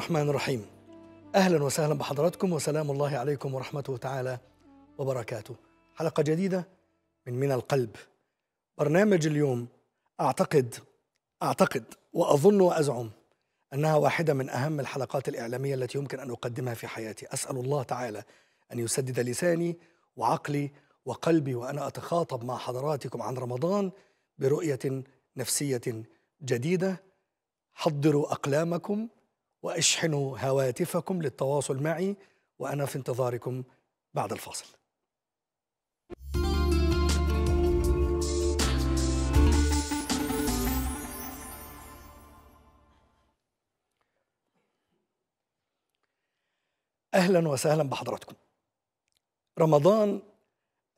الرحمن الرحيم أهلا وسهلا بحضراتكم وسلام الله عليكم ورحمته تعالى وبركاته حلقة جديدة من من القلب برنامج اليوم أعتقد أعتقد وأظن وأزعم أنها واحدة من أهم الحلقات الإعلامية التي يمكن أن أقدمها في حياتي أسأل الله تعالى أن يسدد لساني وعقلي وقلبي وأنا أتخاطب مع حضراتكم عن رمضان برؤية نفسية جديدة حضروا أقلامكم واشحنوا هواتفكم للتواصل معي وانا في انتظاركم بعد الفاصل اهلا وسهلا بحضراتكم رمضان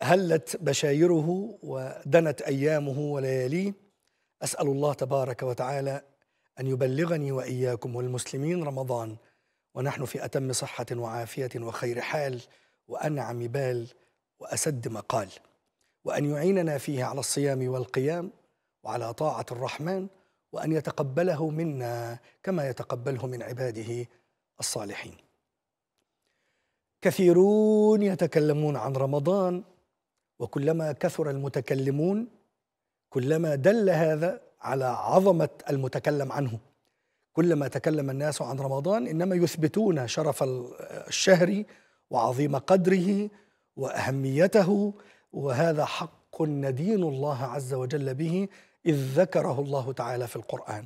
هلت بشايره ودنت ايامه ولياليه اسال الله تبارك وتعالى أن يبلغني وإياكم والمسلمين رمضان ونحن في أتم صحة وعافية وخير حال وأنعم بال وأسد مقال وأن يعيننا فيه على الصيام والقيام وعلى طاعة الرحمن وأن يتقبله منا كما يتقبله من عباده الصالحين كثيرون يتكلمون عن رمضان وكلما كثر المتكلمون كلما دل هذا على عظمه المتكلم عنه كلما تكلم الناس عن رمضان انما يثبتون شرف الشهر وعظيم قدره واهميته وهذا حق ندين الله عز وجل به اذ ذكره الله تعالى في القران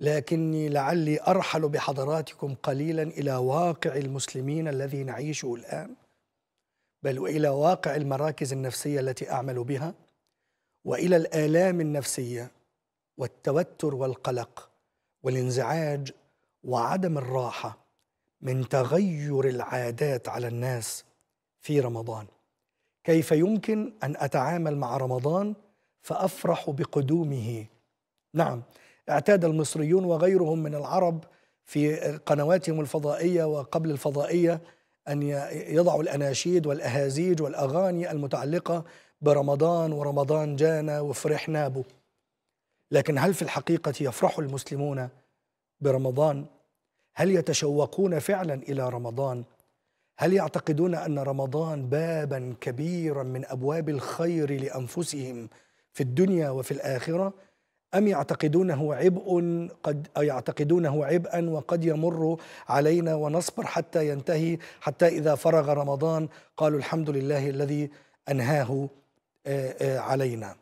لكني لعلي ارحل بحضراتكم قليلا الى واقع المسلمين الذي نعيشه الان بل والى واقع المراكز النفسيه التي اعمل بها والى الالام النفسيه والتوتر والقلق والانزعاج وعدم الراحه من تغير العادات على الناس في رمضان كيف يمكن ان اتعامل مع رمضان فافرح بقدومه نعم اعتاد المصريون وغيرهم من العرب في قنواتهم الفضائيه وقبل الفضائيه ان يضعوا الاناشيد والاهازيج والاغاني المتعلقه برمضان ورمضان جانا وفرحنا به لكن هل في الحقيقة يفرح المسلمون برمضان؟ هل يتشوقون فعلا إلى رمضان؟ هل يعتقدون أن رمضان بابا كبيرا من أبواب الخير لأنفسهم في الدنيا وفي الآخرة؟ أم يعتقدونه عبء قد يعتقدونه عبئا وقد يمر علينا ونصبر حتى ينتهي حتى إذا فرغ رمضان قالوا الحمد لله الذي أنهاه آه، آه، علينا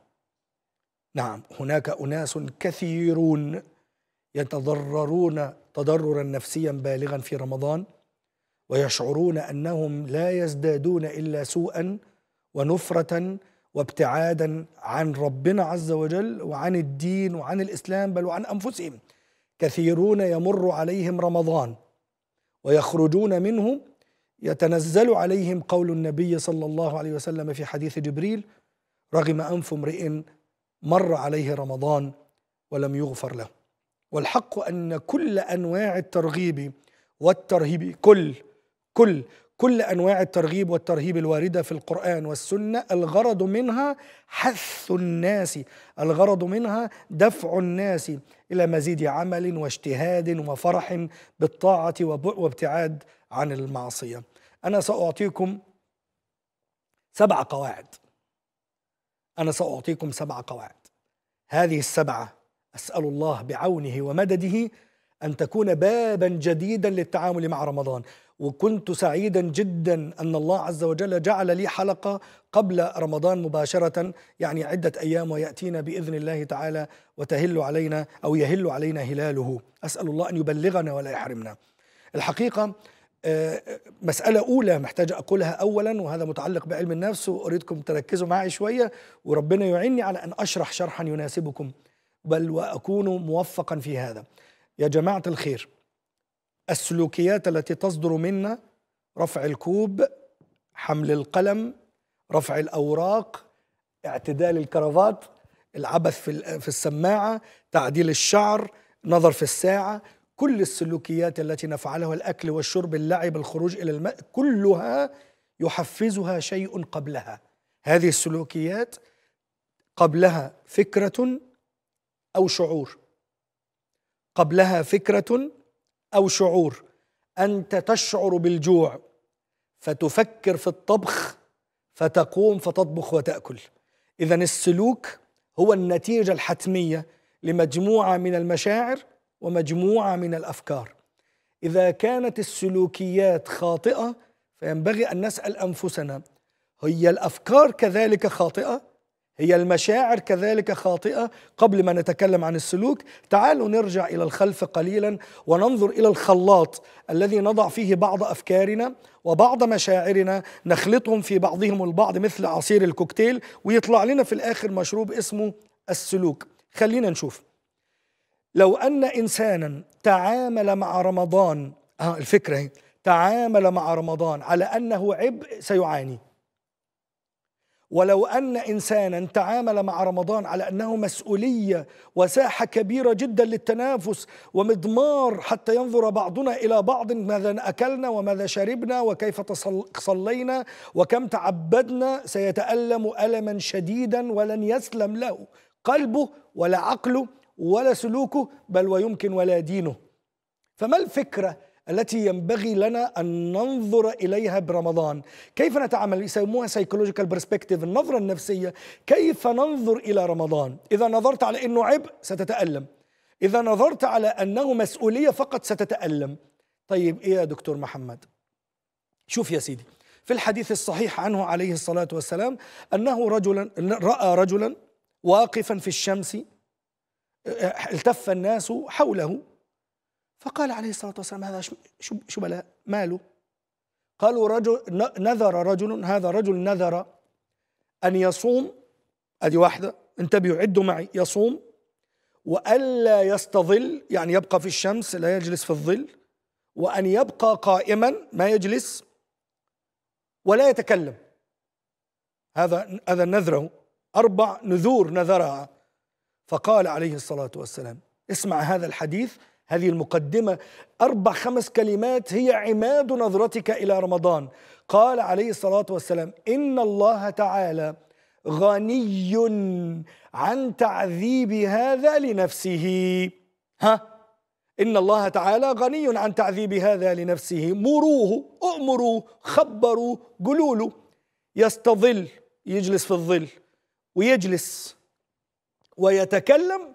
نعم هناك أناس كثيرون يتضررون تضررا نفسيا بالغا في رمضان ويشعرون أنهم لا يزدادون إلا سوءا ونفرة وابتعادا عن ربنا عز وجل وعن الدين وعن الإسلام بل وعن أنفسهم كثيرون يمر عليهم رمضان ويخرجون منه يتنزل عليهم قول النبي صلى الله عليه وسلم في حديث جبريل رغم أنف امرئ مر عليه رمضان ولم يغفر له والحق أن كل أنواع الترغيب والترهيب كل كل كل أنواع الترغيب والترهيب الواردة في القرآن والسنة الغرض منها حث الناس الغرض منها دفع الناس إلى مزيد عمل واجتهاد وفرح بالطاعة وابتعاد عن المعصية أنا سأعطيكم سبع قواعد أنا سأعطيكم سبع قواعد هذه السبعة أسأل الله بعونه ومدده أن تكون بابا جديدا للتعامل مع رمضان وكنت سعيدا جدا أن الله عز وجل جعل لي حلقة قبل رمضان مباشرة يعني عدة أيام ويأتينا بإذن الله تعالى وتهل علينا أو يهل علينا هلاله أسأل الله أن يبلغنا ولا يحرمنا الحقيقة آه، مسألة أولى محتاجة أقولها أولا وهذا متعلق بعلم النفس وأريدكم تركزوا معي شوية وربنا يعيني على أن أشرح شرحا يناسبكم بل وأكون موفقا في هذا يا جماعة الخير السلوكيات التي تصدر منا رفع الكوب حمل القلم رفع الأوراق اعتدال الكرافات العبث في السماعة تعديل الشعر نظر في الساعة كل السلوكيات التي نفعلها الأكل والشرب اللعب الخروج إلى الماء كلها يحفزها شيء قبلها هذه السلوكيات قبلها فكرة أو شعور قبلها فكرة أو شعور أنت تشعر بالجوع فتفكر في الطبخ فتقوم فتطبخ وتأكل إذا السلوك هو النتيجة الحتمية لمجموعة من المشاعر ومجموعه من الافكار اذا كانت السلوكيات خاطئه فينبغي ان نسال انفسنا هي الافكار كذلك خاطئه هي المشاعر كذلك خاطئه قبل ما نتكلم عن السلوك تعالوا نرجع الى الخلف قليلا وننظر الى الخلاط الذي نضع فيه بعض افكارنا وبعض مشاعرنا نخلطهم في بعضهم البعض مثل عصير الكوكتيل ويطلع لنا في الاخر مشروب اسمه السلوك خلينا نشوف لو أن إنسانا تعامل مع رمضان آه الفكرة هي تعامل مع رمضان على أنه عبء سيعاني ولو أن إنسانا تعامل مع رمضان على أنه مسؤولية وساحة كبيرة جدا للتنافس ومضمار حتى ينظر بعضنا إلى بعض ماذا أكلنا وماذا شربنا وكيف صلينا وكم تعبدنا سيتألم ألما شديدا ولن يسلم له قلبه ولا عقله ولا سلوكه بل ويمكن ولا دينه فما الفكره التي ينبغي لنا أن ننظر إليها برمضان كيف نتعامل يسموها سيكولوجيكال برسبكتيف النظرة النفسية كيف ننظر إلى رمضان إذا نظرت على أنه عبء ستتألم إذا نظرت على أنه مسؤولية فقط ستتألم طيب إيه يا دكتور محمد شوف يا سيدي في الحديث الصحيح عنه عليه الصلاة والسلام أنه رجلا رأى رجلا واقفا في الشمس التف الناس حوله فقال عليه الصلاة والسلام هذا شو بلاء ماله قالوا رجل نذر رجل هذا رجل نذر أن يصوم هذه واحدة انتبهوا عدوا معي يصوم وألا يستظل يعني يبقى في الشمس لا يجلس في الظل وأن يبقى قائما ما يجلس ولا يتكلم هذا هذا نذره أربع نذور نذرها فقال عليه الصلاة والسلام اسمع هذا الحديث هذه المقدمة أربع خمس كلمات هي عماد نظرتك إلى رمضان قال عليه الصلاة والسلام إن الله تعالى غني عن تعذيب هذا لنفسه ها إن الله تعالى غني عن تعذيب هذا لنفسه مروه أمروا خبروا قولوا له يستظل يجلس في الظل ويجلس ويتكلم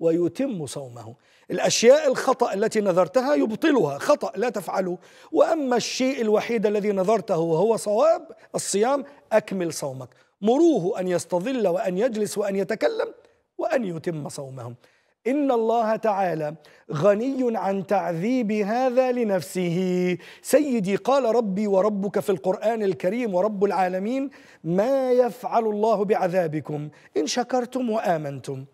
ويتم صومه الأشياء الخطأ التي نذرتها يبطلها خطأ لا تفعله وأما الشيء الوحيد الذي نذرته وهو صواب الصيام أكمل صومك مروه أن يستظل وأن يجلس وأن يتكلم وأن يتم صومهم إن الله تعالى غني عن تعذيب هذا لنفسه سيدي قال ربي وربك في القرآن الكريم ورب العالمين ما يفعل الله بعذابكم إن شكرتم وآمنتم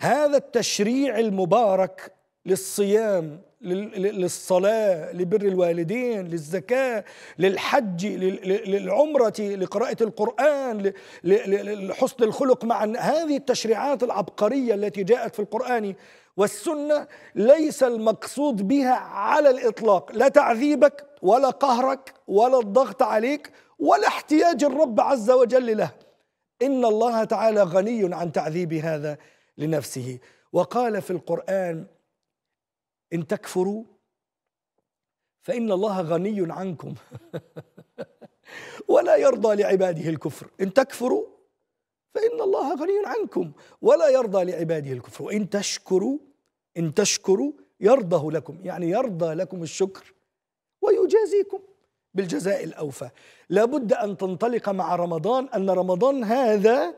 هذا التشريع المبارك للصيام للصلاة لبر الوالدين للزكاة للحج للعمرة لقراءة القرآن لحسن الخلق مع هذه التشريعات العبقرية التي جاءت في القرآن والسنة ليس المقصود بها على الإطلاق لا تعذيبك ولا قهرك ولا الضغط عليك ولا احتياج الرب عز وجل له إن الله تعالى غني عن تعذيب هذا لنفسه وقال في القرآن إن تكفروا فإن الله غني عنكم ولا يرضى لعباده الكفر إن تكفروا فإن الله غني عنكم ولا يرضى لعباده الكفر وإن تشكروا إن تشكروا يرضه لكم يعني يرضى لكم الشكر ويجازيكم بالجزاء الأوفى لابد أن تنطلق مع رمضان أن رمضان هذا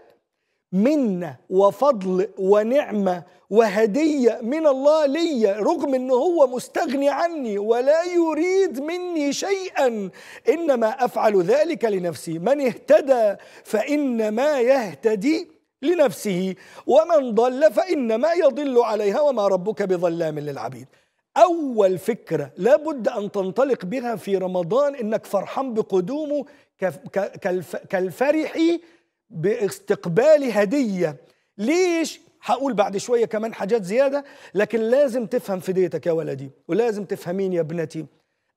منة وفضل ونعمة وهدية من الله ليا رغم ان هو مستغني عني ولا يريد مني شيئا انما افعل ذلك لنفسي من اهتدى فانما يهتدي لنفسه ومن ضل فانما يضل عليها وما ربك بظلام للعبيد اول فكره لابد ان تنطلق بها في رمضان انك فرحان بقدومه كالفرح باستقبال هدية ليش هقول بعد شوية كمان حاجات زيادة لكن لازم تفهم في ديتك يا ولدي ولازم تفهمين يا ابنتي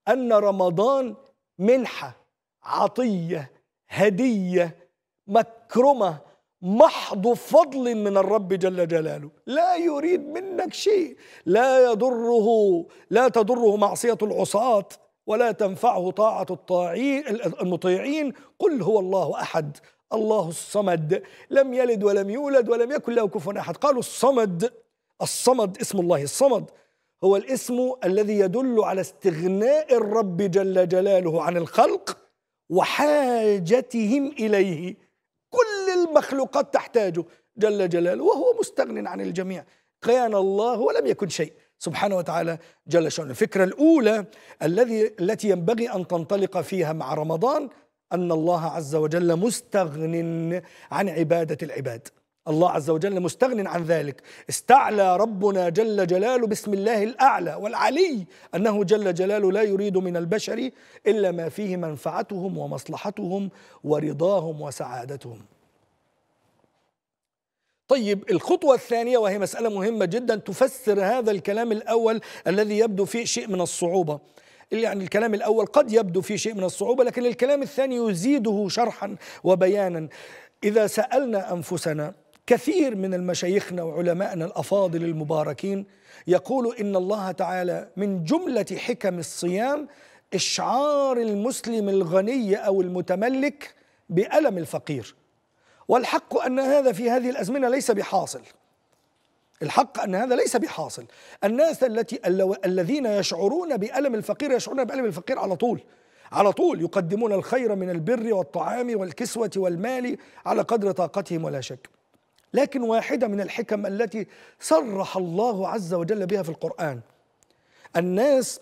أن رمضان منحة عطية هدية مكرمة محض فضل من الرب جل جلاله لا يريد منك شيء لا يضره لا تضره معصية العصاة ولا تنفعه طاعة الطاعين المطيعين قل هو الله أحد الله الصمد لم يلد ولم يولد ولم يكن له كفوا احد قالوا الصمد الصمد اسم الله الصمد هو الاسم الذي يدل على استغناء الرب جل جلاله عن الخلق وحاجتهم اليه كل المخلوقات تحتاجه جل جلاله وهو مستغن عن الجميع كان الله ولم يكن شيء سبحانه وتعالى جل شأنه الفكرة الأولى الذي التي ينبغي أن تنطلق فيها مع رمضان أن الله عز وجل مستغن عن عبادة العباد الله عز وجل مستغن عن ذلك استعلى ربنا جل جلاله بسم الله الأعلى والعلي أنه جل جلاله لا يريد من البشر إلا ما فيه منفعتهم ومصلحتهم ورضاهم وسعادتهم طيب الخطوة الثانية وهي مسألة مهمة جدا تفسر هذا الكلام الأول الذي يبدو فيه شيء من الصعوبة يعني الكلام الأول قد يبدو فيه شيء من الصعوبة لكن الكلام الثاني يزيده شرحا وبيانا إذا سألنا أنفسنا كثير من المشايخنا وعلمائنا الافاضل المباركين يقول ان الله تعالى من جمله حكم الصيام اشعار المسلم الغني او المتملك بالم الفقير والحق ان هذا في هذه الازمنه ليس بحاصل الحق أن هذا ليس بحاصل الناس التي الذين يشعرون بألم الفقير يشعرون بألم الفقير على طول على طول يقدمون الخير من البر والطعام والكسوة والمال على قدر طاقتهم ولا شك لكن واحدة من الحكم التي صرح الله عز وجل بها في القرآن الناس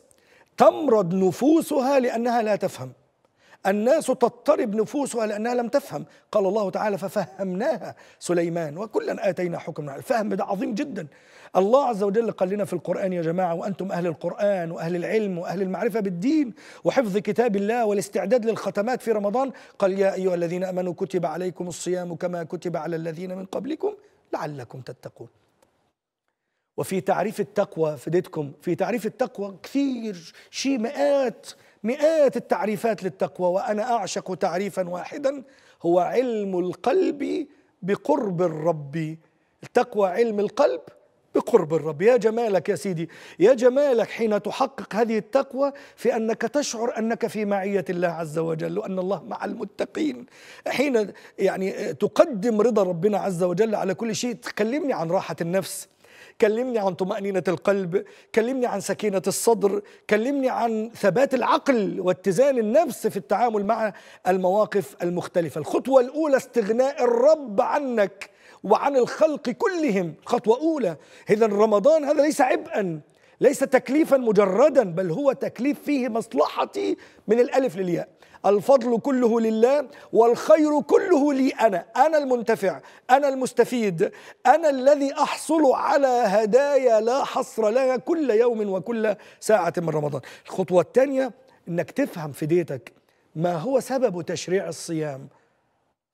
تمرض نفوسها لأنها لا تفهم الناس تضطرب نفوسها لأنها لم تفهم قال الله تعالى ففهمناها سليمان وكلا آتينا حكمنا الفهم ده عظيم جدا الله عز وجل قال لنا في القرآن يا جماعة وأنتم أهل القرآن وأهل العلم وأهل المعرفة بالدين وحفظ كتاب الله والاستعداد للختمات في رمضان قال يا أيها الذين آمنوا كتب عليكم الصيام كما كتب على الذين من قبلكم لعلكم تتقون وفي تعريف التقوى فديتكم في تعريف التقوى كثير شيء مئات مئات التعريفات للتقوى وانا اعشق تعريفا واحدا هو علم القلب بقرب الرب التقوى علم القلب بقرب الرب يا جمالك يا سيدي يا جمالك حين تحقق هذه التقوى في انك تشعر انك في معيه الله عز وجل وان الله مع المتقين حين يعني تقدم رضا ربنا عز وجل على كل شيء تكلمني عن راحه النفس كلمني عن طمأنينة القلب كلمني عن سكينة الصدر كلمني عن ثبات العقل واتزان النفس في التعامل مع المواقف المختلفة الخطوة الأولى استغناء الرب عنك وعن الخلق كلهم خطوة أولى إذا رمضان هذا ليس عبئا ليس تكليفا مجردا بل هو تكليف فيه مصلحتي من الألف للياء الفضل كله لله والخير كله لي أنا أنا المنتفع أنا المستفيد أنا الذي أحصل على هدايا لا حصر لها كل يوم وكل ساعة من رمضان الخطوة الثانية أنك تفهم في ديتك ما هو سبب تشريع الصيام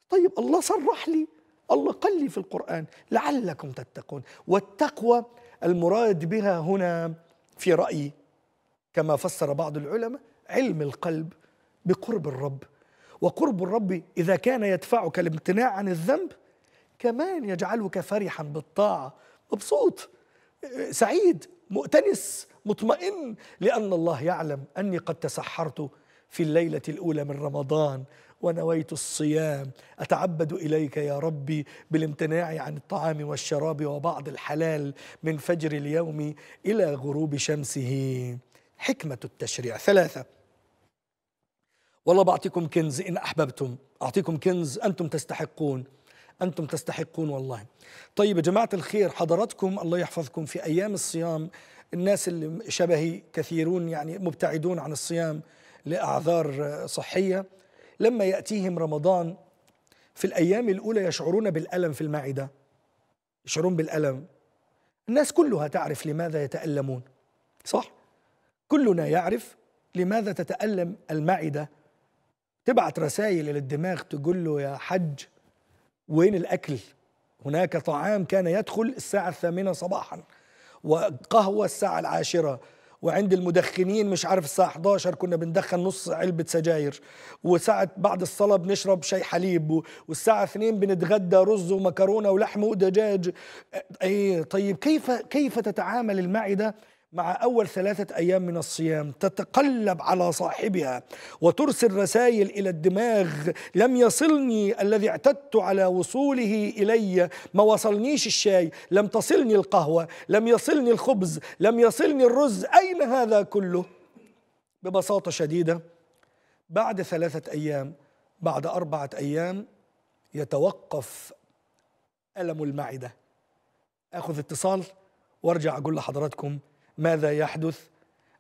طيب الله صرح لي الله قال لي في القرآن لعلكم تتقون والتقوى المراد بها هنا في رأيي كما فسر بعض العلماء علم القلب بقرب الرب وقرب الرب إذا كان يدفعك الامتناع عن الذنب كمان يجعلك فرحا بالطاعة مبسوط سعيد مؤتنس مطمئن لأن الله يعلم أني قد تسحرت في الليلة الأولى من رمضان ونويت الصيام أتعبد إليك يا ربي بالامتناع عن الطعام والشراب وبعض الحلال من فجر اليوم إلى غروب شمسه حكمة التشريع ثلاثة والله بعطيكم كنز إن أحببتم أعطيكم كنز أنتم تستحقون أنتم تستحقون والله طيب يا جماعة الخير حضراتكم الله يحفظكم في أيام الصيام الناس اللي شبهي كثيرون يعني مبتعدون عن الصيام لأعذار صحية لما يأتيهم رمضان في الأيام الأولى يشعرون بالألم في المعدة يشعرون بالألم الناس كلها تعرف لماذا يتألمون صح؟ كلنا يعرف لماذا تتألم المعدة تبعت رسائل إلى الدماغ تقول له يا حج وين الأكل هناك طعام كان يدخل الساعة الثامنة صباحا وقهوة الساعة العاشرة وعند المدخنين مش عارف الساعة 11 كنا بندخن نص علبة سجاير وساعة بعد الصلاة بنشرب شاي حليب والساعة 2 بنتغدى رز ومكرونة ولحم ودجاج ايه طيب كيف كيف تتعامل المعدة مع أول ثلاثة أيام من الصيام تتقلب على صاحبها وترسل رسائل إلى الدماغ لم يصلني الذي اعتدت على وصوله إلي ما وصلنيش الشاي لم تصلني القهوة لم يصلني الخبز لم يصلني الرز أين هذا كله؟ ببساطة شديدة بعد ثلاثة أيام بعد أربعة أيام يتوقف ألم المعدة أخذ اتصال وارجع أقول لحضراتكم ماذا يحدث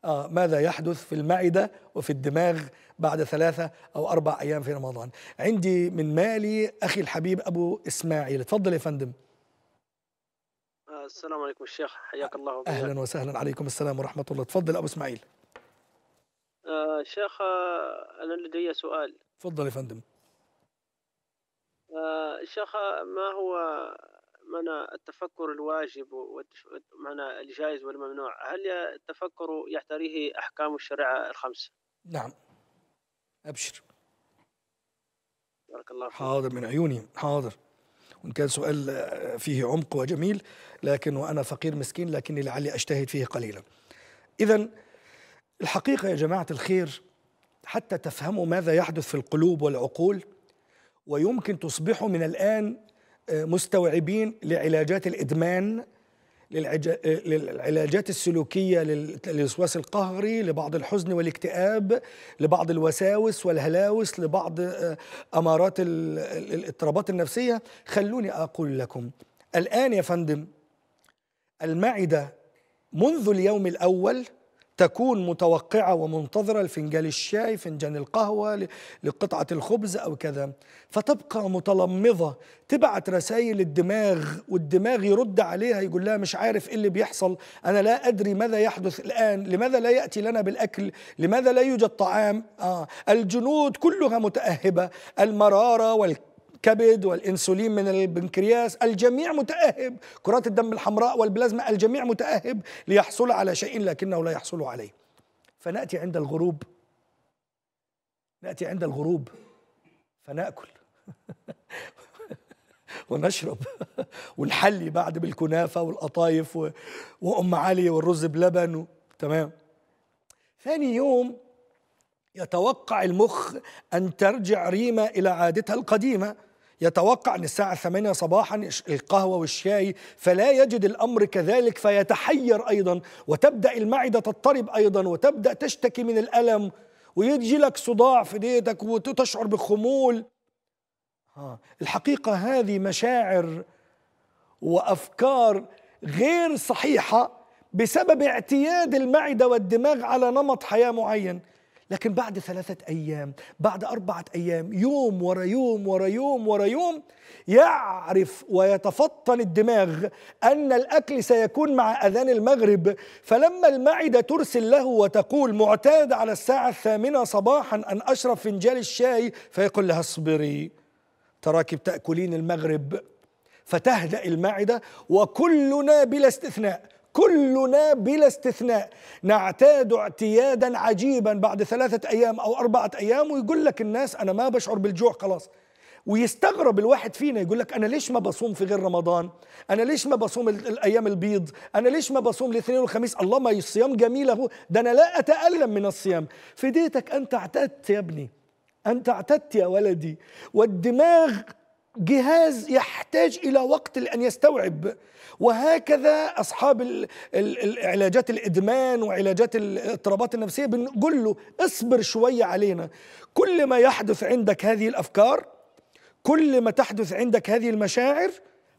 آه ماذا يحدث في المعدة وفي الدماغ بعد ثلاثة أو أربع أيام في رمضان عندي من مالي أخي الحبيب أبو إسماعيل تفضل يا فندم آه، السلام عليكم الشيخ حياك الله وبيك. أهلا وسهلا عليكم السلام ورحمة الله تفضل أبو إسماعيل آه شيخ آه، أنا لدي سؤال تفضل يا فندم آه شيخ ما هو معنى التفكر الواجب ومعنى الجائز والممنوع هل التفكر يحتريه أحكام الشريعة الخمسة؟ نعم أبشر بارك الله فيك حاضر من عيوني حاضر وإن كان سؤال آه، فيه عمق وجميل لكن وأنا فقير مسكين لكني لعلي أجتهد فيه قليلا إذا الحقيقة يا جماعة الخير حتى تفهموا ماذا يحدث في القلوب والعقول ويمكن تصبحوا من الآن آه، مستوعبين لعلاجات الادمان آه، للعلاجات السلوكيه للوسواس القهري لبعض الحزن والاكتئاب لبعض الوساوس والهلاوس لبعض آه، امارات الاضطرابات النفسيه خلوني اقول لكم الان يا فندم المعده منذ اليوم الاول تكون متوقعة ومنتظرة لفنجان الشاي فنجان القهوة لقطعة الخبز أو كذا فتبقى متلمضة تبعت رسائل الدماغ والدماغ يرد عليها يقول لها مش عارف إيه اللي بيحصل أنا لا أدري ماذا يحدث الآن لماذا لا يأتي لنا بالأكل لماذا لا يوجد طعام آه. الجنود كلها متأهبة المرارة والكلام الكبد والانسولين من البنكرياس الجميع متاهب كرات الدم الحمراء والبلازما الجميع متاهب ليحصل على شيء لكنه لا يحصل عليه فناتي عند الغروب ناتي عند الغروب فناكل ونشرب ونحلي بعد بالكنافه والقطايف وام علي والرز بلبن تمام ثاني يوم يتوقع المخ ان ترجع ريما الى عادتها القديمه يتوقع أن الساعة 8 صباحا القهوة والشاي فلا يجد الأمر كذلك فيتحير أيضا وتبدأ المعدة تضطرب أيضا وتبدأ تشتكي من الألم ويجي لك صداع في ديتك وتشعر بخمول الحقيقة هذه مشاعر وأفكار غير صحيحة بسبب اعتياد المعدة والدماغ على نمط حياة معين لكن بعد ثلاثة أيام بعد أربعة أيام يوم ورا يوم ورا يوم ورا يوم يعرف ويتفطن الدماغ أن الأكل سيكون مع أذان المغرب فلما المعدة ترسل له وتقول معتاد على الساعة الثامنة صباحا أن أشرب فنجان الشاي فيقول لها اصبري تراك تأكلين المغرب فتهدأ المعدة وكلنا بلا استثناء كلنا بلا استثناء نعتاد اعتيادا عجيبا بعد ثلاثة أيام أو أربعة أيام ويقول لك الناس أنا ما بشعر بالجوع خلاص ويستغرب الواحد فينا يقول لك انا ليش ما بصوم في غير رمضان انا ليش ما بصوم الايام البيض انا ليش ما بصوم الاثنين والخميس الله ما الصيام جميل اهو ده انا لا اتالم من الصيام فديتك انت اعتدت يا ابني انت اعتدت يا ولدي والدماغ جهاز يحتاج الى وقت لان يستوعب وهكذا أصحاب علاجات الإدمان وعلاجات الاضطرابات النفسية بنقول له اصبر شوية علينا كل ما يحدث عندك هذه الأفكار كل ما تحدث عندك هذه المشاعر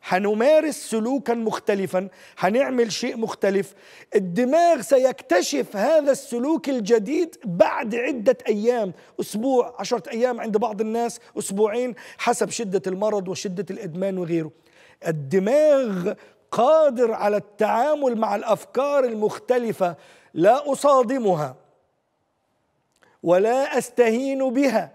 هنمارس سلوكا مختلفا هنعمل شيء مختلف الدماغ سيكتشف هذا السلوك الجديد بعد عدة أيام أسبوع عشرة أيام عند بعض الناس أسبوعين حسب شدة المرض وشدة الإدمان وغيره الدماغ قادر على التعامل مع الافكار المختلفه لا اصادمها ولا استهين بها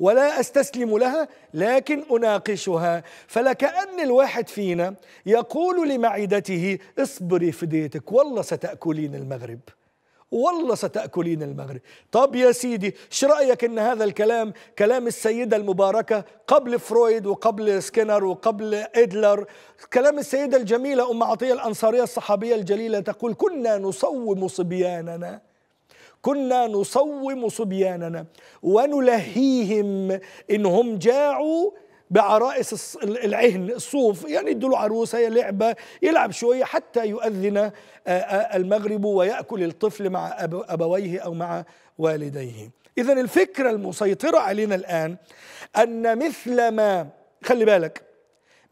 ولا استسلم لها لكن اناقشها فلكأن الواحد فينا يقول لمعدته اصبري في ديتك والله ستأكلين المغرب والله ستأكلين المغرب طب يا سيدي شو رأيك ان هذا الكلام كلام السيدة المباركة قبل فرويد وقبل سكينر وقبل إدلر كلام السيدة الجميلة أم عطية الأنصارية الصحابية الجليلة تقول كنا نصوم صبياننا كنا نصوم صبياننا ونلهيهم إنهم جاعوا بعرائس العهن الصوف يعني يدوا له عروسه لعبه يلعب شويه حتى يؤذن آه، آه، المغرب وياكل الطفل مع ابويه او مع والديه اذا الفكره المسيطره علينا الان ان مثل ما خلي بالك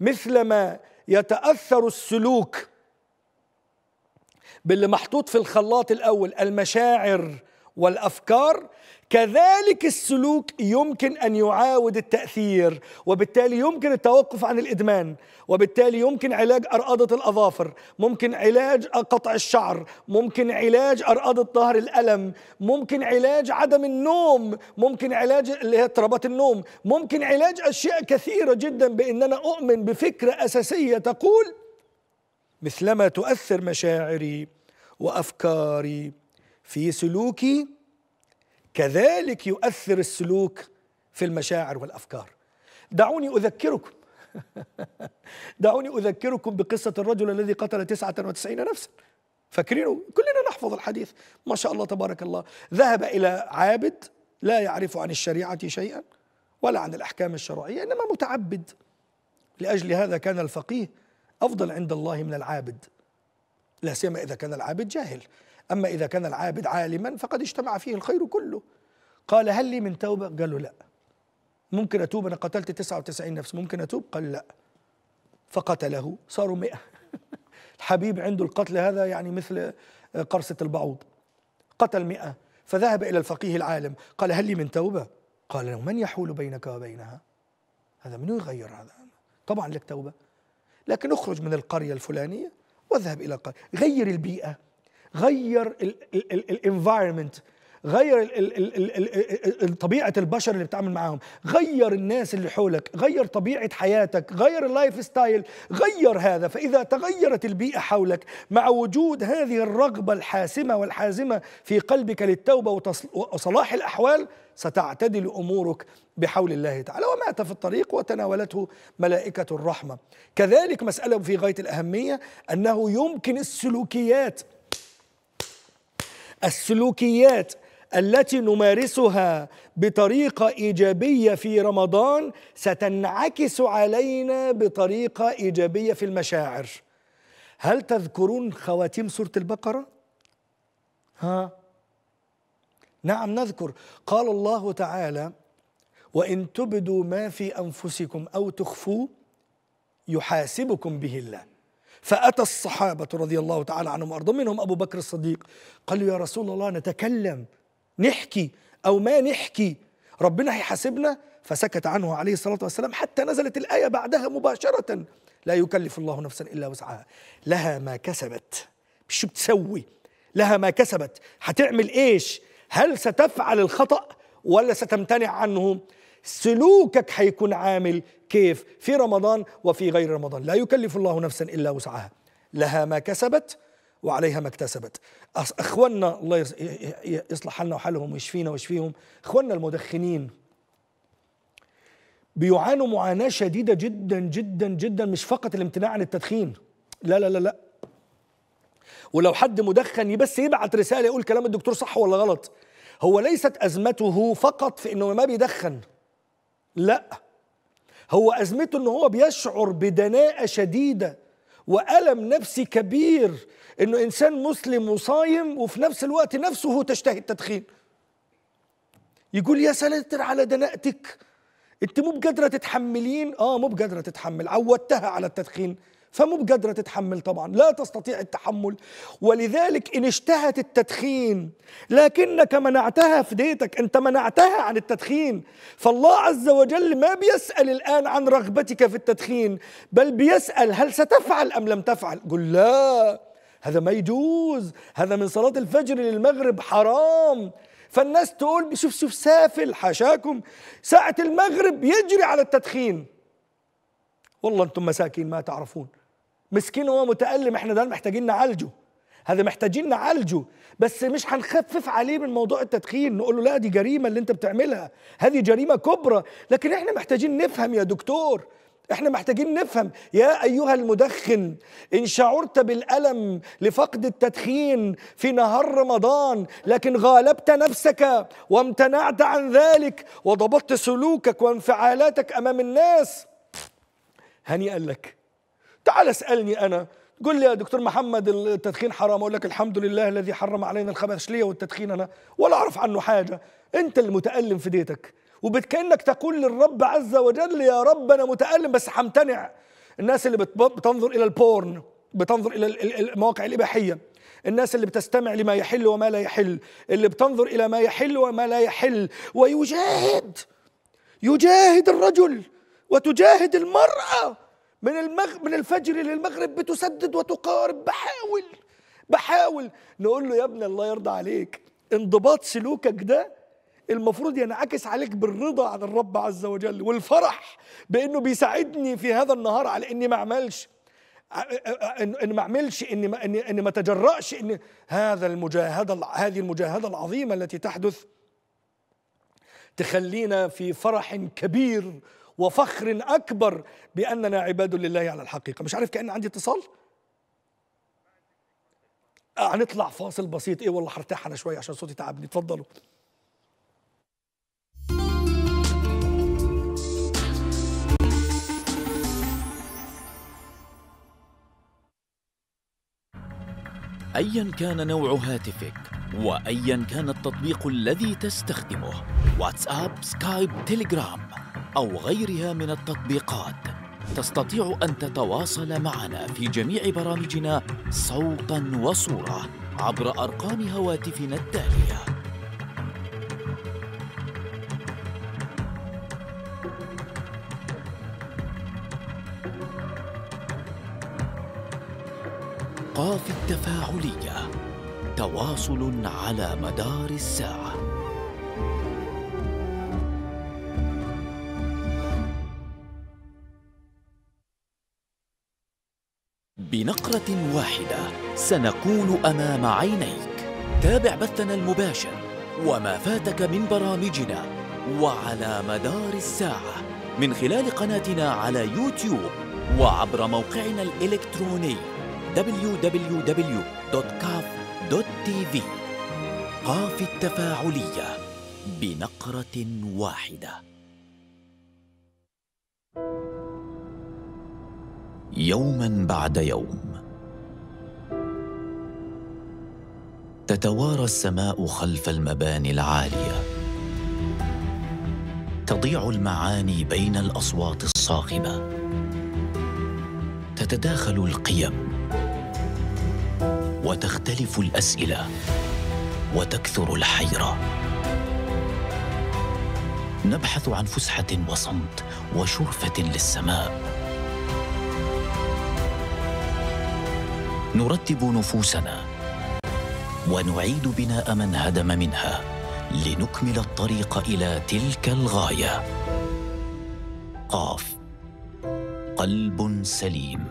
مثل ما يتاثر السلوك باللي محطوط في الخلاط الاول المشاعر والافكار كذلك السلوك يمكن ان يعاود التاثير وبالتالي يمكن التوقف عن الادمان وبالتالي يمكن علاج ارقده الاظافر ممكن علاج قطع الشعر ممكن علاج ارقده ظهر الالم ممكن علاج عدم النوم ممكن علاج اللي هي اضطرابات النوم ممكن علاج اشياء كثيره جدا بان انا اؤمن بفكره اساسيه تقول مثلما تؤثر مشاعري وافكاري في سلوكي كذلك يؤثر السلوك في المشاعر والافكار دعوني اذكركم دعوني اذكركم بقصه الرجل الذي قتل 99 نفسا فاكرينه كلنا نحفظ الحديث ما شاء الله تبارك الله ذهب الى عابد لا يعرف عن الشريعه شيئا ولا عن الاحكام الشرعيه انما متعبد لاجل هذا كان الفقيه افضل عند الله من العابد لا سيما اذا كان العابد جاهل أما إذا كان العابد عالما فقد اجتمع فيه الخير كله قال هل لي من توبة قال له لا ممكن أتوب أنا قتلت 99 نفس ممكن أتوب قال لا فقتله صاروا 100 الحبيب عنده القتل هذا يعني مثل آه، قرصة البعوض قتل 100 فذهب إلى الفقيه العالم قال هل لي من توبة قال له من يحول بينك وبينها هذا من يغير هذا طبعا لك توبة لكن اخرج من القرية الفلانية واذهب إلى القرية غير البيئة غير الانفايرمنت غير طبيعه البشر اللي بتعمل معاهم غير الناس اللي حولك غير طبيعه حياتك غير اللايف ستايل غير هذا فاذا تغيرت البيئه حولك مع وجود هذه الرغبه الحاسمه والحازمه في قلبك للتوبه وصلاح الاحوال ستعتدل امورك بحول الله تعالى ومات في الطريق وتناولته ملائكه الرحمه كذلك مساله في غايه الاهميه انه يمكن السلوكيات السلوكيات التي نمارسها بطريقه ايجابيه في رمضان ستنعكس علينا بطريقه ايجابيه في المشاعر هل تذكرون خواتيم سوره البقره ها نعم نذكر قال الله تعالى وان تبدوا ما في انفسكم او تخفوه يحاسبكم به الله فأتى الصحابة رضي الله تعالى عنهم وأرضهم منهم أبو بكر الصديق قالوا يا رسول الله نتكلم نحكي أو ما نحكي ربنا هيحاسبنا فسكت عنه عليه الصلاة والسلام حتى نزلت الآية بعدها مباشرة لا يكلف الله نفسا إلا وسعها لها ما كسبت مش بتسوي لها ما كسبت هتعمل إيش هل ستفعل الخطأ ولا ستمتنع عنه سلوكك هيكون عامل كيف في رمضان وفي غير رمضان لا يكلف الله نفسا إلا وسعها لها ما كسبت وعليها ما اكتسبت اخواننا الله يصلح حالنا وحالهم ويشفينا ويشفيهم اخواننا المدخنين بيعانوا معاناه شديده جدا جدا جدا مش فقط الامتناع عن التدخين لا لا لا لا ولو حد مدخن بس يبعت رساله يقول كلام الدكتور صح ولا غلط هو ليست ازمته فقط في انه ما بيدخن لا هو أزمته إن هو بيشعر بدناءة شديدة وألم نفسي كبير إنه إنسان مسلم وصايم وفي نفس الوقت نفسه تشتهي التدخين يقول يا ساتر على دناءتك انت مو قادره تتحملين اه مو قادره تتحمل عودتها على التدخين فمو بقادره تتحمل طبعا لا تستطيع التحمل ولذلك ان اشتهت التدخين لكنك منعتها في ديتك انت منعتها عن التدخين فالله عز وجل ما بيسال الان عن رغبتك في التدخين بل بيسال هل ستفعل ام لم تفعل قل لا هذا ما يجوز هذا من صلاه الفجر للمغرب حرام فالناس تقول شوف شوف سافل حاشاكم ساعه المغرب يجري على التدخين والله انتم مساكين ما تعرفون مسكين هو متألم احنا ده محتاجين نعالجه هذا محتاجين نعالجه بس مش هنخفف عليه من موضوع التدخين نقول له لا دي جريمة اللي انت بتعملها هذه جريمة كبرى لكن احنا محتاجين نفهم يا دكتور احنا محتاجين نفهم يا ايها المدخن ان شعرت بالالم لفقد التدخين في نهار رمضان لكن غالبت نفسك وامتنعت عن ذلك وضبطت سلوكك وانفعالاتك امام الناس هنيئا لك تعال اسالني انا قل لي يا دكتور محمد التدخين حرام اقول لك الحمد لله الذي حرم علينا الخبث ليه والتدخين انا ولا اعرف عنه حاجه انت المتالم في ديتك وبتكانك تقول للرب عز وجل يا رب انا متالم بس همتنع الناس اللي بتنظر الى البورن بتنظر الى المواقع الاباحيه الناس اللي بتستمع لما يحل وما لا يحل اللي بتنظر الى ما يحل وما لا يحل ويجاهد يجاهد الرجل وتجاهد المراه من المغ... من الفجر للمغرب بتسدد وتقارب بحاول بحاول نقول له يا ابني الله يرضى عليك انضباط سلوكك ده المفروض ينعكس عليك بالرضا عن الرب عز وجل والفرح بانه بيساعدني في هذا النهار على اني ما اعملش ان ما اعملش ان ما ان ما تجرأش ان هذا المجاهده هذه المجاهده العظيمه التي تحدث تخلينا في فرح كبير وفخر أكبر بأننا عباد لله على الحقيقة مش عارف كأن عندي اتصال آه، هنطلع فاصل بسيط ايه والله هرتاح انا شويه عشان صوتي تعبني اتفضلوا ايا كان نوع هاتفك وايا كان التطبيق الذي تستخدمه واتساب سكايب تليجرام أو غيرها من التطبيقات تستطيع أن تتواصل معنا في جميع برامجنا صوتاً وصورة عبر أرقام هواتفنا التالية قاف التفاعلية تواصل على مدار الساعه بنقرة واحدة سنكون أمام عينيك تابع بثنا المباشر وما فاتك من برامجنا وعلى مدار الساعة من خلال قناتنا على يوتيوب وعبر موقعنا الإلكتروني www.kaf.tv قاف التفاعلية بنقرة واحدة يوما بعد يوم تتوارى السماء خلف المباني العاليه تضيع المعاني بين الاصوات الصاخبه تتداخل القيم وتختلف الاسئله وتكثر الحيره نبحث عن فسحه وصمت وشرفه للسماء نرتب نفوسنا ونعيد بناء من هدم منها لنكمل الطريق الى تلك الغايه قاف قلب سليم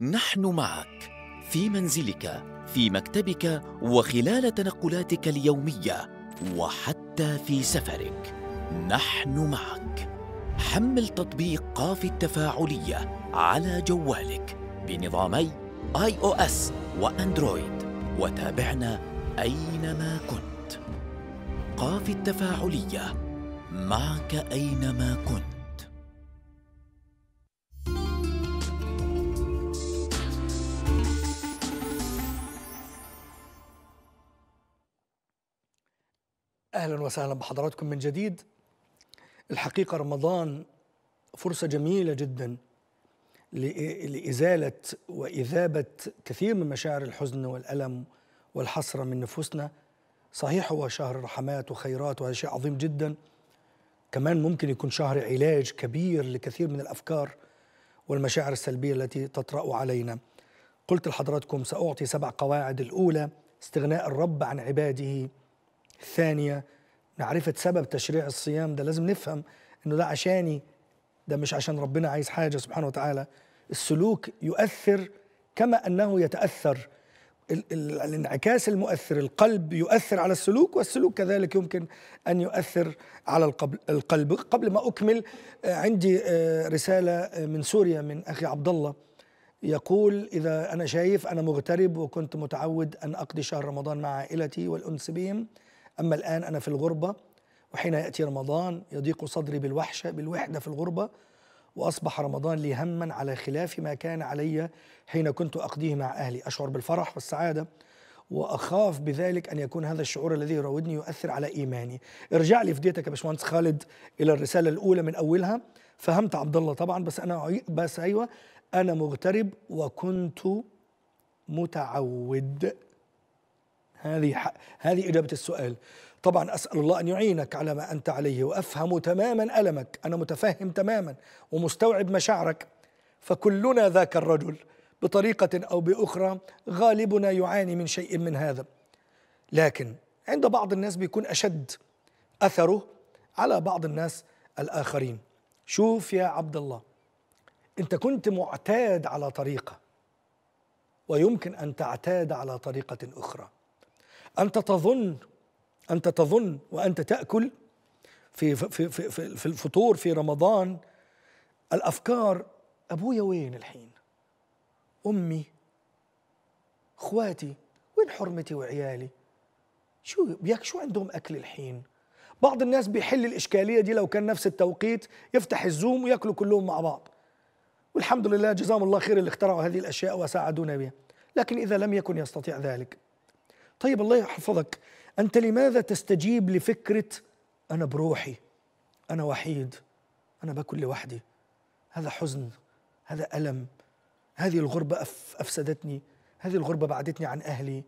نحن معك في منزلك في مكتبك وخلال تنقلاتك اليوميه وحتى في سفرك نحن معك حمل تطبيق قاف التفاعليه على جوالك بنظامي آي أو إس وأندرويد وتابعنا أينما كنت قاف التفاعلية معك أينما كنت اهلا وسهلا بحضراتكم من جديد الحقيقه رمضان فرصه جميله جدا لإزالة وإذابة كثير من مشاعر الحزن والألم والحسرة من نفوسنا صحيح هو شهر رحمات وخيرات وهذا شيء عظيم جدا كمان ممكن يكون شهر علاج كبير لكثير من الأفكار والمشاعر السلبية التي تطرأ علينا قلت لحضراتكم سأعطي سبع قواعد الأولى استغناء الرب عن عباده الثانية معرفة سبب تشريع الصيام ده لازم نفهم أنه ده عشاني ده مش عشان ربنا عايز حاجة سبحانه وتعالى السلوك يؤثر كما أنه يتأثر الانعكاس المؤثر القلب يؤثر على السلوك والسلوك كذلك يمكن ان يؤثر على القلب قبل ما اكمل آه، عندي آه، رساله آه، من سوريا من اخي عبد الله يقول اذا انا شايف انا مغترب وكنت متعود ان اقضي شهر رمضان مع عائلتي والانس بهم اما الان انا في الغربه وحين يأتي رمضان يضيق صدري بالوحشة بالوحدة في الغربة وأصبح رمضان لي هما على خلاف ما كان علي حين كنت أقضيه مع أهلي أشعر بالفرح والسعادة واخاف بذلك ان يكون هذا الشعور الذي يراودني يؤثر على ايماني ارجع لي في ديتك يا باشمهندس خالد الى الرساله الاولى من اولها فهمت عبد الله طبعا بس انا بس ايوه انا مغترب وكنت متعود هذه هذه اجابه السؤال طبعا أسأل الله أن يعينك على ما أنت عليه وأفهم تماما ألمك أنا متفهم تماما ومستوعب مشاعرك فكلنا ذاك الرجل بطريقة أو بأخرى غالبنا يعاني من شيء من هذا لكن عند بعض الناس بيكون أشد أثره على بعض الناس الآخرين شوف يا عبد الله أنت كنت معتاد على طريقة ويمكن أن تعتاد على طريقة أخرى أنت تظن أنت تظن وأنت تأكل في في في في, في الفطور في رمضان الأفكار أبويا وين الحين؟ أمي اخواتي وين حرمتي وعيالي؟ شو ياك شو عندهم أكل الحين؟ بعض الناس بيحل الإشكالية دي لو كان نفس التوقيت يفتح الزوم وياكلوا كلهم مع بعض والحمد لله جزاهم الله خير اللي اخترعوا هذه الأشياء وساعدونا بها لكن إذا لم يكن يستطيع ذلك طيب الله يحفظك انت لماذا تستجيب لفكره انا بروحي انا وحيد انا باكل لوحدي هذا حزن هذا الم هذه الغربه افسدتني هذه الغربه بعدتني عن اهلي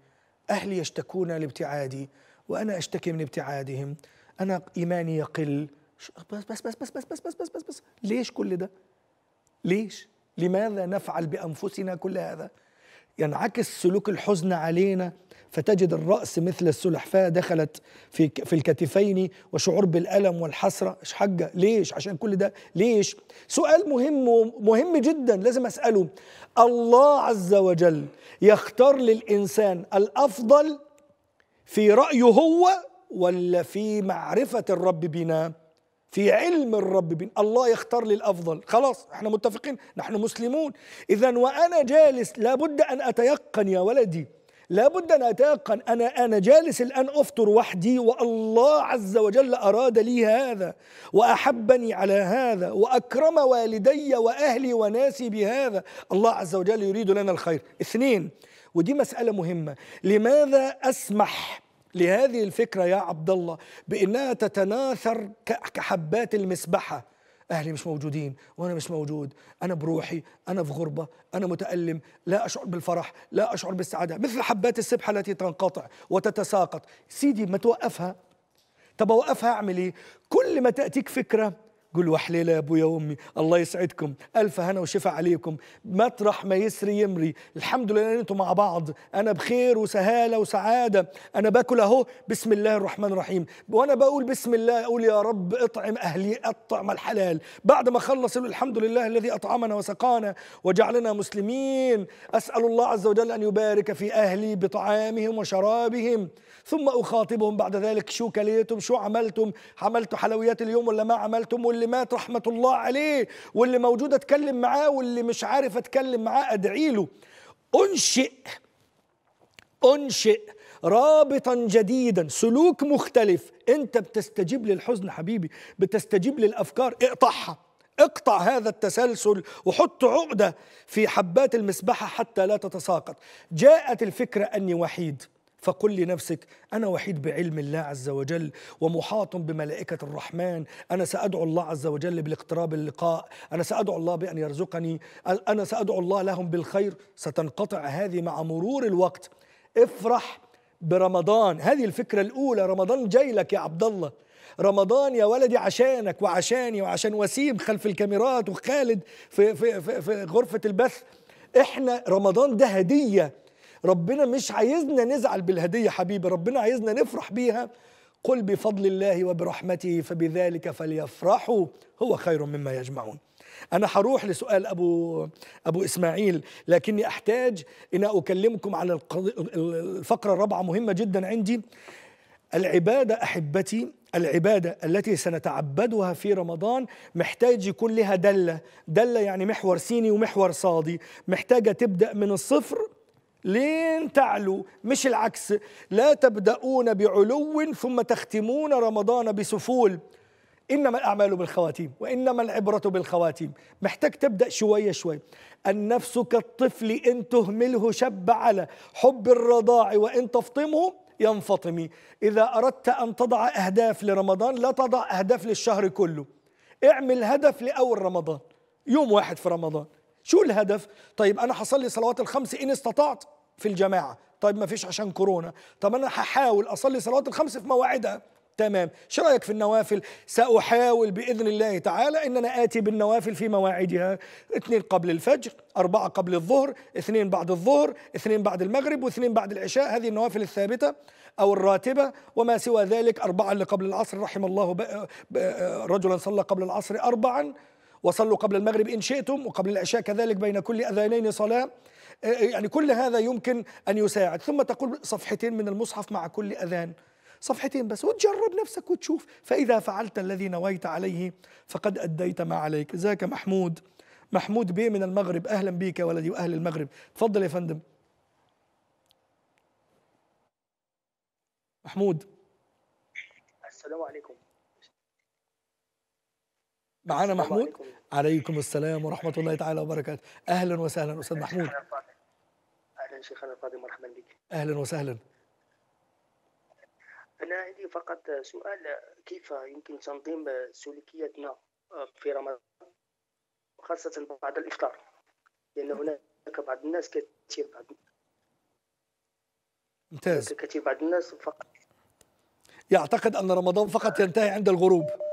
اهلي يشتكون لابتعادي وانا اشتكي من ابتعادهم انا ايماني يقل بس بس بس بس بس بس بس بس بس, بس. ليش كل ده ليش لماذا نفعل بانفسنا كل هذا ينعكس سلوك الحزن علينا فتجد الرأس مثل السلحفاة دخلت في في الكتفين وشعور بالألم والحسرة إيش حاجة ليش عشان كل ده ليش سؤال مهم مهم جدا لازم أسأله الله عز وجل يختار للإنسان الأفضل في رأيه هو ولا في معرفة الرب بنا في علم الرب بين الله يختار لي الافضل خلاص احنا متفقين نحن مسلمون اذا وانا جالس لابد ان اتيقن يا ولدي لابد ان اتيقن انا انا جالس الان افطر وحدي والله عز وجل اراد لي هذا واحبني على هذا واكرم والدي واهلي وناسي بهذا الله عز وجل يريد لنا الخير اثنين ودي مساله مهمه لماذا اسمح لهذه الفكرة يا عبد الله بأنها تتناثر كحبات المسبحة أهلي مش موجودين وأنا مش موجود أنا بروحي أنا في غربة أنا متألم لا أشعر بالفرح لا أشعر بالسعادة مثل حبات السبحة التي تنقطع وتتساقط سيدي ما توقفها طب أوقفها أعمل إيه كل ما تأتيك فكرة قول وحليله يا ابويا وامي الله يسعدكم الف هنا وشفاء عليكم مطرح ما يسري يمري الحمد لله انتم مع بعض انا بخير وسهاله وسعاده انا باكل اهو بسم الله الرحمن الرحيم وانا بقول بسم الله اقول يا رب اطعم اهلي الطعم الحلال بعد ما اخلص الحمد لله الذي اطعمنا وسقانا وجعلنا مسلمين اسال الله عز وجل ان يبارك في اهلي بطعامهم وشرابهم ثم اخاطبهم بعد ذلك شو كليتم شو عملتم عملتوا حلويات اليوم ولا ما عملتم ولا واللي مات رحمة الله عليه واللي موجود أتكلم معاه واللي مش عارف أتكلم معاه أدعي له أنشئ أنشئ رابطا جديدا سلوك مختلف أنت بتستجيب للحزن حبيبي بتستجيب للأفكار اقطعها اقطع هذا التسلسل وحط عقدة في حبات المسبحة حتى لا تتساقط جاءت الفكرة أني وحيد فقل لنفسك انا وحيد بعلم الله عز وجل ومحاط بملائكه الرحمن انا سادعو الله عز وجل بالاقتراب اللقاء انا سادعو الله بان يرزقني انا سادعو الله لهم بالخير ستنقطع هذه مع مرور الوقت افرح برمضان هذه الفكره الاولى رمضان جاي لك يا عبد الله رمضان يا ولدي عشانك وعشاني وعشان وسيم خلف الكاميرات وخالد في في في, في غرفه البث احنا رمضان ده هديه ربنا مش عايزنا نزعل بالهدية حبيبي ربنا عايزنا نفرح بيها قل بفضل الله وبرحمته فبذلك فليفرحوا هو خير مما يجمعون أنا هروح لسؤال أبو أبو إسماعيل لكني أحتاج أن أكلمكم على الفقرة الرابعة مهمة جدا عندي العبادة أحبتي العبادة التي سنتعبدها في رمضان محتاج يكون لها دلة دلة يعني محور سيني ومحور صادي محتاجة تبدأ من الصفر لين تعلو مش العكس لا تبدأون بعلو ثم تختمون رمضان بسفول إنما الأعمال بالخواتيم وإنما العبرة بالخواتيم محتاج تبدأ شوية شوية النفس كالطفل إن تهمله شب على حب الرضاع وإن تفطمه ينفطم إذا أردت أن تضع أهداف لرمضان لا تضع أهداف للشهر كله اعمل هدف لأول رمضان يوم واحد في رمضان شو الهدف؟ طيب أنا حصلي صلوات الخمس إن استطعت في الجماعه طيب ما فيش عشان كورونا طب انا هحاول اصلي صلوات الخمس في مواعيدها تمام ايش رايك في النوافل ساحاول باذن الله تعالى ان انا اتي بالنوافل في مواعيدها اثنين قبل الفجر أربعة قبل الظهر اثنين بعد الظهر اثنين بعد المغرب واثنين بعد العشاء هذه النوافل الثابتة أو الراتبة وما سوى ذلك أربعة اللي قبل العصر رحم الله رجلا صلى قبل العصر أربعا وصلوا قبل المغرب إن شئتم وقبل العشاء كذلك بين كل أذانين صلاة آه، آه، يعني كل هذا يمكن أن يساعد ثم تقول صفحتين من المصحف مع كل أذان صفحتين بس وتجرب نفسك وتشوف فإذا فعلت الذي نويت عليه فقد أديت ما عليك زاك محمود محمود بيه من المغرب أهلا بيك يا ولدي وأهل المغرب تفضل يا فندم محمود السلام عليكم معانا محمود عليكم. عليكم السلام ورحمة الله تعالى وبركاته أهلا وسهلا أستاذ محمود شيخنا القادم مرحبا بك اهلا وسهلا انا عندي فقط سؤال كيف يمكن تنظيم سلوكياتنا في رمضان خاصه بعد الافطار لان هناك بعض الناس كثير بعض ممتاز كثير بعض الناس فقط يعتقد ان رمضان فقط ينتهي عند الغروب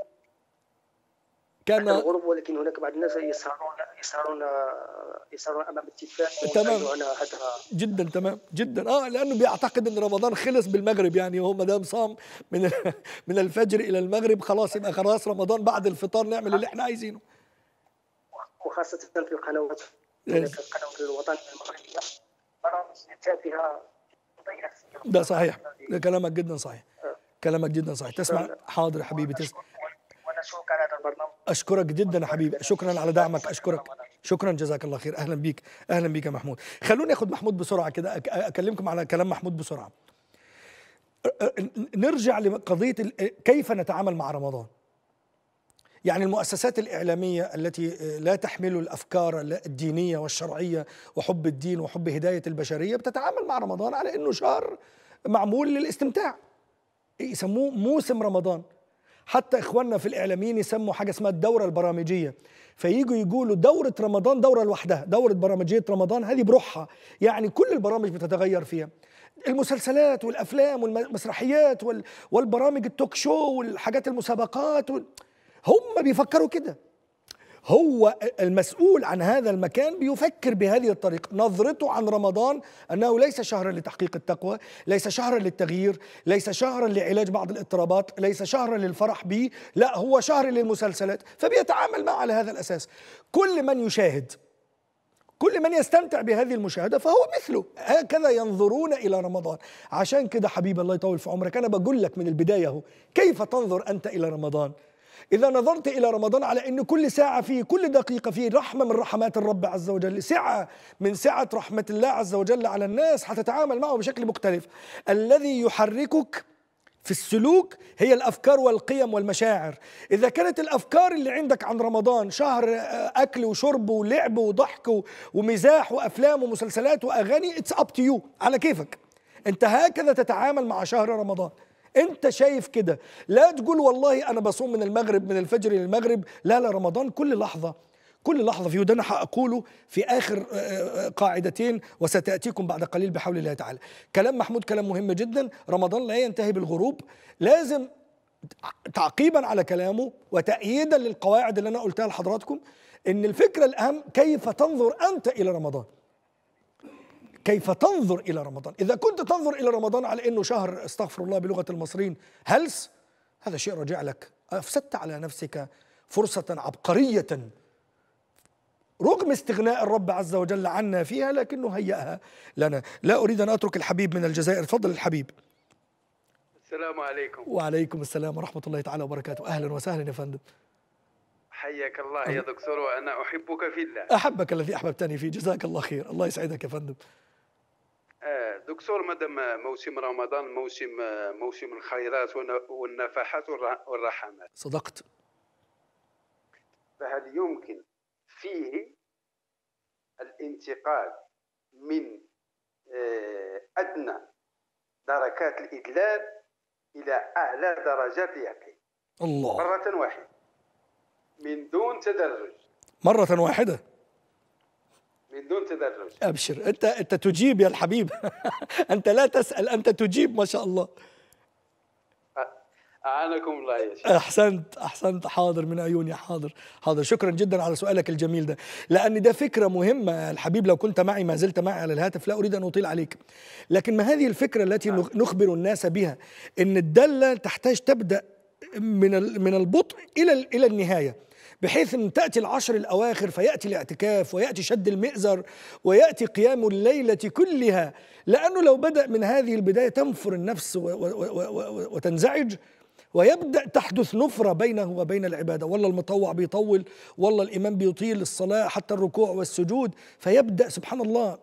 كان الغرب ولكن هناك بعض الناس يسهرون يسهرون يسهرون امام التلفاز تمام جدا تمام جدا اه لانه بيعتقد ان رمضان خلص بالمغرب يعني هو ما دام صام من من الفجر الى المغرب خلاص يبقى خلاص رمضان بعد الفطار نعمل اللي احنا عايزينه وخاصه في القنوات القنوات إيه. الوطنيه المغربيه فيها ده صحيح ده كلامك جدا صحيح آه. كلامك جدا صحيح تسمع حاضر حبيبي تسمع وانا شكرا هذا البرنامج اشكرك جدا حبيبي شكرا على دعمك اشكرك شكرا جزاك الله خير اهلا بيك اهلا بيك يا محمود خلوني اخد محمود بسرعه كده اكلمكم على كلام محمود بسرعه نرجع لقضيه كيف نتعامل مع رمضان يعني المؤسسات الإعلامية التي لا تحمل الأفكار الدينية والشرعية وحب الدين وحب هداية البشرية بتتعامل مع رمضان على أنه شهر معمول للاستمتاع يسموه موسم رمضان حتى اخواننا في الاعلاميين يسموا حاجه اسمها الدوره البرامجيه فييجوا يقولوا دوره رمضان دوره لوحدها دوره برامجيه رمضان هذه بروحها يعني كل البرامج بتتغير فيها المسلسلات والافلام والمسرحيات والبرامج التوك شو والحاجات المسابقات هم بيفكروا كده هو المسؤول عن هذا المكان بيفكر بهذه الطريقة نظرته عن رمضان أنه ليس شهرا لتحقيق التقوى ليس شهرا للتغيير ليس شهرا لعلاج بعض الاضطرابات ليس شهرا للفرح به لا هو شهر للمسلسلات فبيتعامل معه على هذا الأساس كل من يشاهد كل من يستمتع بهذه المشاهدة فهو مثله هكذا ينظرون إلى رمضان عشان كده حبيبي الله يطول في عمرك أنا بقول لك من البداية هو كيف تنظر أنت إلى رمضان إذا نظرت إلى رمضان على أن كل ساعة فيه كل دقيقة فيه رحمة من رحمات الرب عز وجل سعة من سعة رحمة الله عز وجل على الناس هتتعامل معه بشكل مختلف الذي يحركك في السلوك هي الافكار والقيم والمشاعر اذا كانت الافكار اللي عندك عن رمضان شهر آه، اكل وشرب ولعب وضحك ومزاح وافلام ومسلسلات واغاني اتس اب تو يو على كيفك انت هكذا تتعامل مع شهر رمضان انت شايف كده لا تقول والله انا بصوم من المغرب من الفجر للمغرب لا لا رمضان كل لحظه كل لحظه فيه وده انا هقوله في اخر آه، آه، قاعدتين وستاتيكم بعد قليل بحول الله تعالى كلام محمود كلام مهم جدا رمضان لا ينتهي بالغروب لازم تعقيبا على كلامه وتأييدا للقواعد اللي انا قلتها لحضراتكم ان الفكره الاهم كيف تنظر انت الى رمضان كيف تنظر إلى رمضان إذا كنت تنظر إلى رمضان على أنه شهر استغفر الله بلغة المصريين هلس هذا شيء رجع لك أفسدت على نفسك فرصة عبقرية رغم استغناء الرب عز وجل عنا فيها لكنه هيأها لنا لا أريد أن أترك الحبيب من الجزائر تفضل الحبيب السلام عليكم وعليكم السلام ورحمة الله تعالى وبركاته أهلا وسهلا يا فندم حياك الله يا دكتور وأنا أحبك في الله أحبك الذي أحببتني فيه جزاك الله خير الله يسعدك يا فندم دكتور مدام موسم رمضان موسم موسم الخيرات والنفحات والرحمات صدقت فهل يمكن فيه الانتقال من آه، ادنى دركات الادلال الى اعلى درجات اليقين الله مره واحده من دون تدرج مره واحده بدون تدرج ابشر انت انت تجيب يا الحبيب انت لا تسال انت تجيب ما شاء الله أعانكم الله يا شيخ أحسنت أحسنت حاضر من عيوني حاضر حاضر شكرا جدا على سؤالك الجميل ده لأن ده فكرة مهمة الحبيب لو كنت معي ما زلت معي على الهاتف لا أريد أن أطيل عليك لكن ما هذه الفكرة التي آه. نخبر الناس بها أن الدالة تحتاج تبدأ من من البطء إلى إلى النهاية بحيث أن تأتي العشر الأواخر فيأتي الاعتكاف ويأتي شد المئزر ويأتي قيام الليلة كلها لأنه لو بدأ من هذه البداية تنفر النفس وتنزعج ويبدا تحدث نفره بينه وبين العباده والله المطوع بيطول والله الامام بيطيل الصلاه حتى الركوع والسجود فيبدا سبحان الله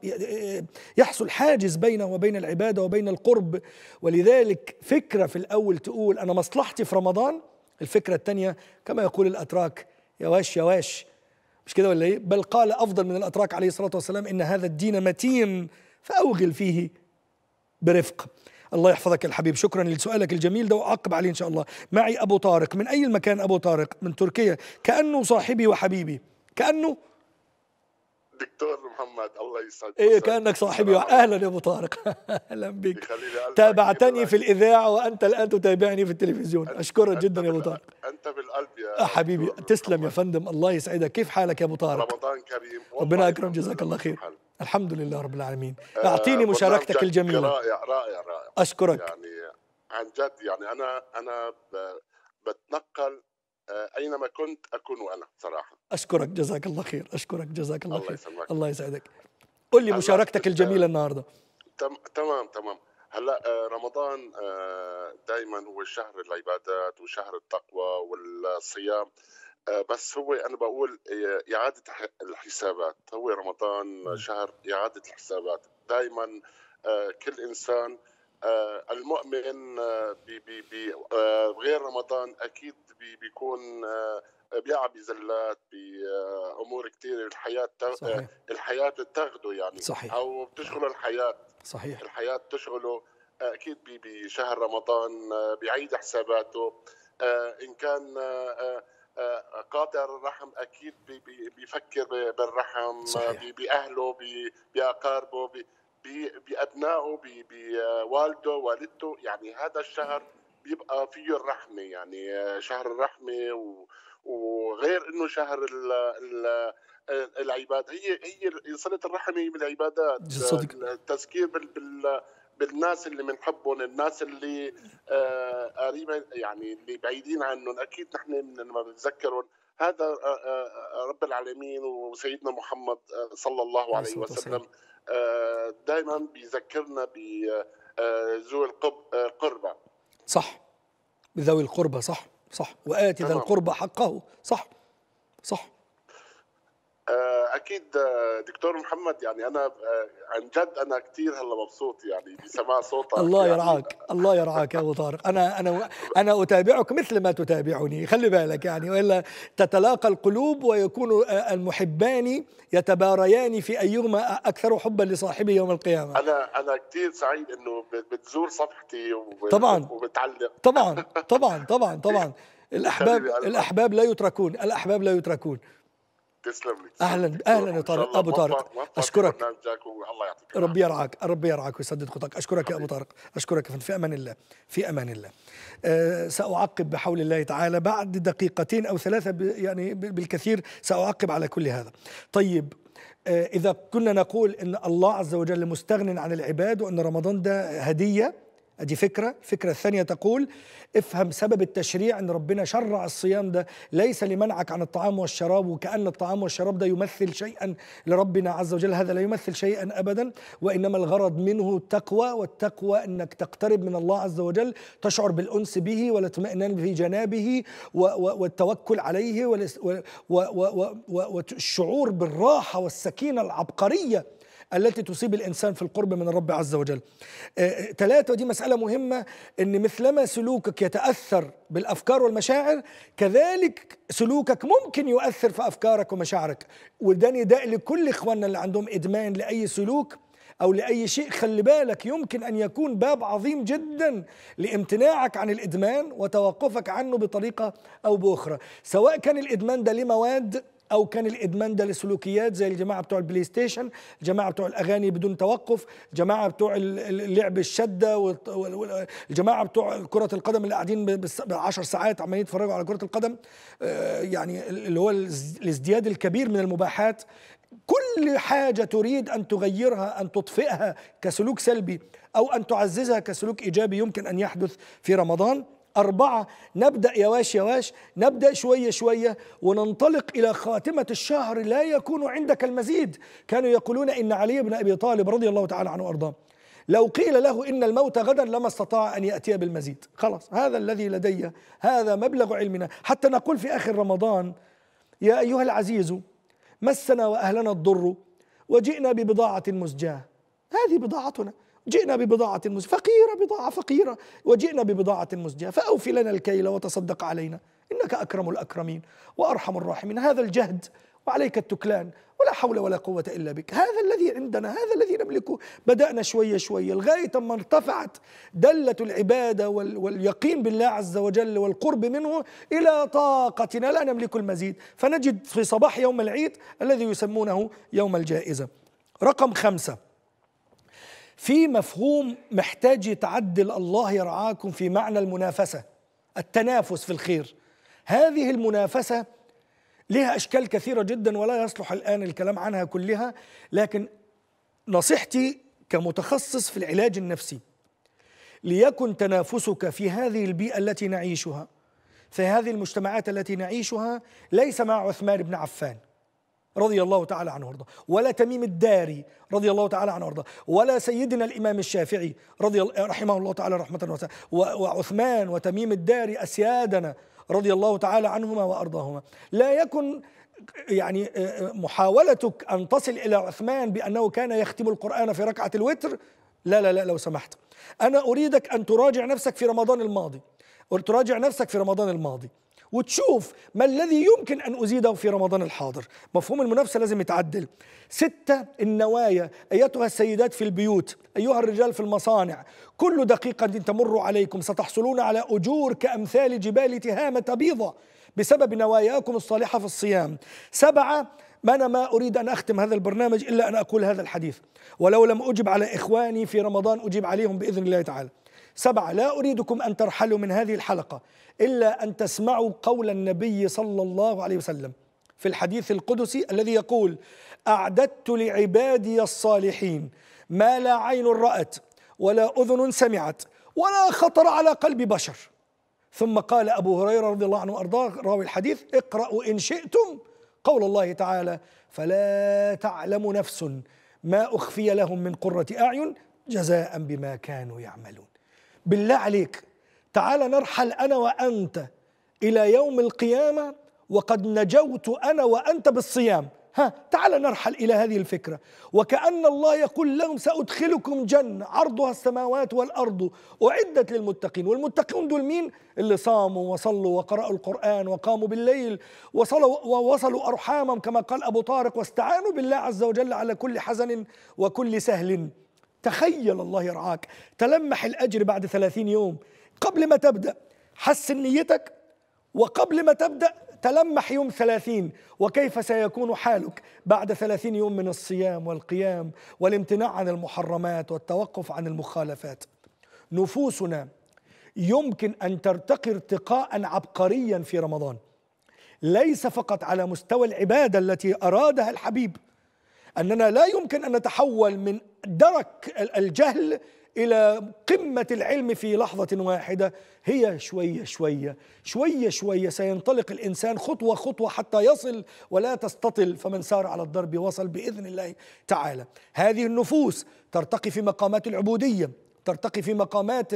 يحصل حاجز بينه وبين العباده وبين القرب ولذلك فكره في الاول تقول انا مصلحتي في رمضان الفكره الثانيه كما يقول الاتراك يا واش يا واش مش كده ولا ايه بل قال افضل من الاتراك عليه الصلاه والسلام ان هذا الدين متين فاوغل فيه برفق الله يحفظك الحبيب شكرا لسؤالك الجميل ده واعقب عليه ان شاء الله معي ابو طارق من اي المكان ابو طارق من تركيا كانه صاحبي وحبيبي كانه الدكتور محمد الله يسعدك ايه كانك صاحبي اهلا يا ابو طارق اهلا بك تابعتني في الاذاعه وانت الان تتابعني في التلفزيون اشكرك جدا يا ابو طارق انت بالقلب يا آه، حبيبي تسلم يا فندم الله يسعدك كيف حالك يا ابو طارق رمضان كريم ربنا اكرم جزاك الله خير الحمد لله رب العالمين آه، اعطيني مشاركتك الجميله رائع رائع رائع اشكرك يعني عن جد يعني انا انا بتنقل آه، اينما كنت اكون وانا صراحه اشكرك جزاك الله خير اشكرك جزاك الله, الله خير يسلمك. الله يسعدك قل لي مشاركتك آه، الجميله النهارده تمام تمام هلا آه، رمضان دائما هو شهر العبادات وشهر التقوى والصيام بس هو انا بقول اعاده الحسابات هو رمضان شهر اعاده الحسابات دائما كل انسان آه، المؤمن آه، بغير آه، رمضان اكيد بيكون بيقع بزلات بامور كثير الحياه صحيح. الحياه بتاخده يعني صحيح. او بتشغله الحياه صحيح الحياه بتشغله اكيد بشهر رمضان بيعيد حساباته ان كان قاطع الرحم اكيد بيفكر بالرحم صحيح. باهله باقاربه بابنائه بوالده والدته يعني هذا الشهر بيبقى فيه الرحمه يعني شهر الرحمه و وغير انه شهر الـ الـ العباد هي هي صله الرحم هي بالعبادات العبادات التذكير بال بالناس اللي بنحبهم الناس اللي آه، قريبه يعني اللي بعيدين عنهم اكيد نحن لما بنتذكرهم هذا آه، آه، آه، رب العالمين وسيدنا محمد صلى الله نعم، عليه وسلم دائما بيذكرنا بذوي القربة صح بذوي القربة صح صح وآتي ذا القربة حقه صح صح آه اكيد آه، دكتور محمد يعني انا آه، عن جد انا كثير هلا مبسوط يعني بسماع صوتك الله يعني يرعاك الله يرعاك يا ابو طارق انا انا انا اتابعك مثل ما تتابعني خلي بالك يعني والا تتلاقى القلوب ويكون آه، المحبان يتباريان في ايهما اكثر حبا لصاحبه يوم القيامه انا انا كثير سعيد انه بتزور صفحتي طبعا وبتعلق طبعا طبعا طبعا طبعا الاحباب الاحباب لا يتركون الاحباب لا يتركون تسلم لي اهلا اهلا يا طارق ابو طارق اشكرك الله يعطيك ربي يرعاك ربي يرعاك ويسدد خطاك اشكرك يا ابو طارق اشكرك في امان الله في امان الله أه ساعقب بحول الله تعالى بعد دقيقتين او ثلاثه يعني بالكثير ساعقب على كل هذا طيب أه اذا كنا نقول ان الله عز وجل مستغن عن العباد وان رمضان ده هديه ادي فكره الفكره الثانيه تقول افهم سبب التشريع ان ربنا شرع الصيام ده ليس لمنعك عن الطعام والشراب وكان الطعام والشراب ده يمثل شيئا لربنا عز وجل هذا لا يمثل شيئا ابدا وانما الغرض منه التقوى والتقوى انك تقترب من الله عز وجل تشعر بالانس به والاطمئنان في جنابه والتوكل عليه والشعور بالراحه والسكينه العبقريه التي تصيب الإنسان في القرب من الرب عز وجل ثلاثة آه، آه، ودي مسألة مهمة أن مثلما سلوكك يتأثر بالأفكار والمشاعر كذلك سلوكك ممكن يؤثر في أفكارك ومشاعرك وده نداء لكل إخواننا اللي عندهم إدمان لأي سلوك او لاي شيء خلي بالك يمكن ان يكون باب عظيم جدا لامتناعك عن الادمان وتوقفك عنه بطريقه او باخرى سواء كان الادمان ده لمواد او كان الادمان ده لسلوكيات زي الجماعه بتوع البلاي ستيشن الجماعه بتوع الاغاني بدون توقف الجماعه بتوع اللعب الشده الجماعه بتوع كره القدم اللي قاعدين 10 ساعات عمالين يتفرجوا على كره القدم آه، يعني اللي هو الازدياد الكبير من المباحات كل حاجة تريد أن تغيرها أن تطفئها كسلوك سلبي أو أن تعززها كسلوك إيجابي يمكن أن يحدث في رمضان أربعة نبدأ يواش يواش نبدأ شوية شوية وننطلق إلى خاتمة الشهر لا يكون عندك المزيد كانوا يقولون إن علي بن أبي طالب رضي الله تعالى عنه وأرضاه لو قيل له إن الموت غدا لما استطاع أن يأتي بالمزيد خلاص هذا الذي لدي هذا مبلغ علمنا حتى نقول في آخر رمضان يا أيها العزيز مسنا وأهلنا الضر وجئنا ببضاعة مزجاة هذه بضاعتنا جئنا ببضاعة مزجاة فقيرة بضاعة فقيرة وجئنا ببضاعة مزجاة فأوفي لنا الكيل وتصدق علينا إنك أكرم الأكرمين وأرحم الراحمين هذا الجهد وعليك التكلان ولا حول ولا قوة إلا بك هذا الذي عندنا هذا الذي نملكه بدأنا شوية شوية لغاية ما ارتفعت دلة العبادة واليقين بالله عز وجل والقرب منه إلى طاقتنا لا نملك المزيد فنجد في صباح يوم العيد الذي يسمونه يوم الجائزة رقم خمسة في مفهوم محتاج يتعدل الله يرعاكم في معنى المنافسه التنافس في الخير هذه المنافسه لها اشكال كثيره جدا ولا يصلح الان الكلام عنها كلها لكن نصيحتي كمتخصص في العلاج النفسي ليكن تنافسك في هذه البيئه التي نعيشها في هذه المجتمعات التي نعيشها ليس مع عثمان بن عفان رضي الله تعالى عنه وارضاه ولا تميم الداري رضي الله تعالى عنه وارضاه ولا سيدنا الامام الشافعي رضي رحمه الله تعالى رحمه واسعه وعثمان وتميم الداري اسيادنا رضي الله تعالى عنهما وارضاهما لا يكن يعني آه، آه، محاولتك ان تصل الى عثمان بانه كان يختم القران في ركعه الوتر لا لا لا لو سمحت انا اريدك ان تراجع نفسك في رمضان الماضي تراجع نفسك في رمضان الماضي وتشوف ما الذي يمكن أن أزيده في رمضان الحاضر مفهوم المنافسة لازم يتعدل ستة النوايا أيتها السيدات في البيوت أيها الرجال في المصانع كل دقيقة تمر عليكم ستحصلون على أجور كأمثال جبال تهامة بيضة بسبب نواياكم الصالحة في الصيام سبعة ما أنا ما أريد أن أختم هذا البرنامج إلا أن أقول هذا الحديث ولو لم أجب على إخواني في رمضان أجيب عليهم بإذن الله تعالى سبعة لا أريدكم أن ترحلوا من هذه الحلقة إلا أن تسمعوا قول النبي صلى الله عليه وسلم في الحديث القدسي الذي يقول أعددت لعبادي الصالحين ما لا عين رأت ولا أذن سمعت ولا خطر على قلب بشر ثم قال أبو هريرة رضي الله عنه وأرضاه راوي الحديث اقرأوا إن شئتم قول الله تعالى فلا تعلم نفس ما أخفي لهم من قرة أعين جزاء بما كانوا يعملون بالله عليك تعال نرحل انا وانت الى يوم القيامه وقد نجوت انا وانت بالصيام ها تعال نرحل الى هذه الفكره وكان الله يقول لهم سادخلكم جنه عرضها السماوات والارض اعدت للمتقين والمتقون دول مين اللي صاموا وصلوا وقرأوا القران وقاموا بالليل وصلوا ووصلوا ارحامهم كما قال ابو طارق واستعانوا بالله عز وجل على كل حزن وكل سهل تخيل الله يرعاك تلمح الأجر بعد ثلاثين يوم قبل ما تبدأ حسن نيتك وقبل ما تبدأ تلمح يوم ثلاثين وكيف سيكون حالك بعد ثلاثين يوم من الصيام والقيام والامتناع عن المحرمات والتوقف عن المخالفات نفوسنا يمكن أن ترتقي ارتقاء عبقريا في رمضان ليس فقط على مستوى العبادة التي أرادها الحبيب أننا لا يمكن أن نتحول من درك الجهل إلى قمة العلم في لحظة واحدة هي شوية شوية شوية شوية سينطلق الإنسان خطوة خطوة حتى يصل ولا تستطل فمن سار على الدرب وصل بإذن الله تعالى هذه النفوس ترتقي في مقامات العبودية ترتقي في مقامات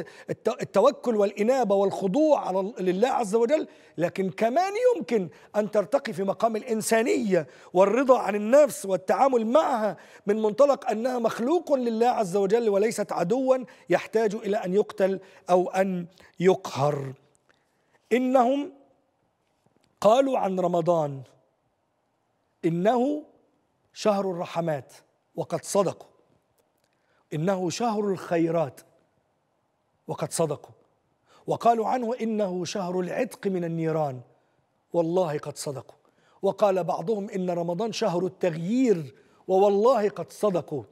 التوكل والإنابة والخضوع لله عز وجل لكن كمان يمكن أن ترتقي في مقام الإنسانية والرضا عن النفس والتعامل معها من منطلق أنها مخلوق لله عز وجل وليست عدوا يحتاج إلى أن يقتل أو أن يقهر إنهم قالوا عن رمضان إنه شهر الرحمات وقد صدقوا إنه شهر الخيرات وقد صدقوا وقالوا عنه إنه شهر العتق من النيران والله قد صدقوا وقال بعضهم إن رمضان شهر التغيير ووالله قد صدقوا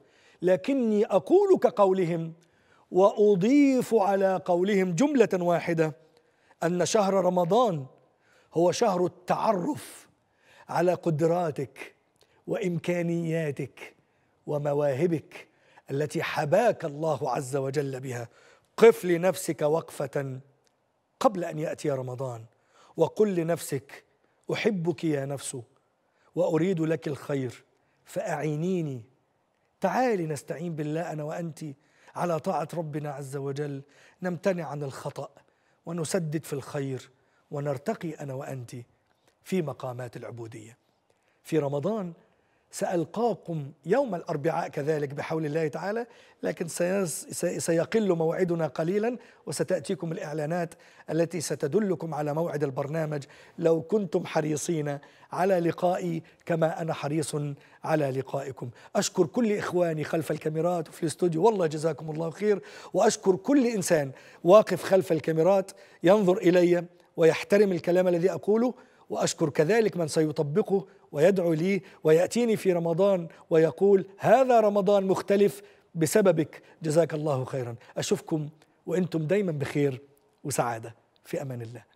لكني أقول كقولهم وأضيف على قولهم جملة واحدة أن شهر رمضان هو شهر التعرف على قدراتك وإمكانياتك ومواهبك التي حباك الله عز وجل بها قف لنفسك وقفه قبل ان ياتي رمضان وقل لنفسك احبك يا نفس واريد لك الخير فاعينيني تعالي نستعين بالله انا وانت على طاعه ربنا عز وجل نمتنع عن الخطا ونسدد في الخير ونرتقي انا وانت في مقامات العبوديه في رمضان سألقاكم يوم الأربعاء كذلك بحول الله تعالى لكن سيقل موعدنا قليلا وستأتيكم الإعلانات التي ستدلكم على موعد البرنامج لو كنتم حريصين على لقائي كما أنا حريص على لقائكم أشكر كل إخواني خلف الكاميرات وفي الاستوديو والله جزاكم الله خير وأشكر كل إنسان واقف خلف الكاميرات ينظر إلي ويحترم الكلام الذي أقوله وأشكر كذلك من سيطبقه ويدعو لي ويأتيني في رمضان ويقول هذا رمضان مختلف بسببك جزاك الله خيرا أشوفكم وأنتم دايما بخير وسعادة في أمان الله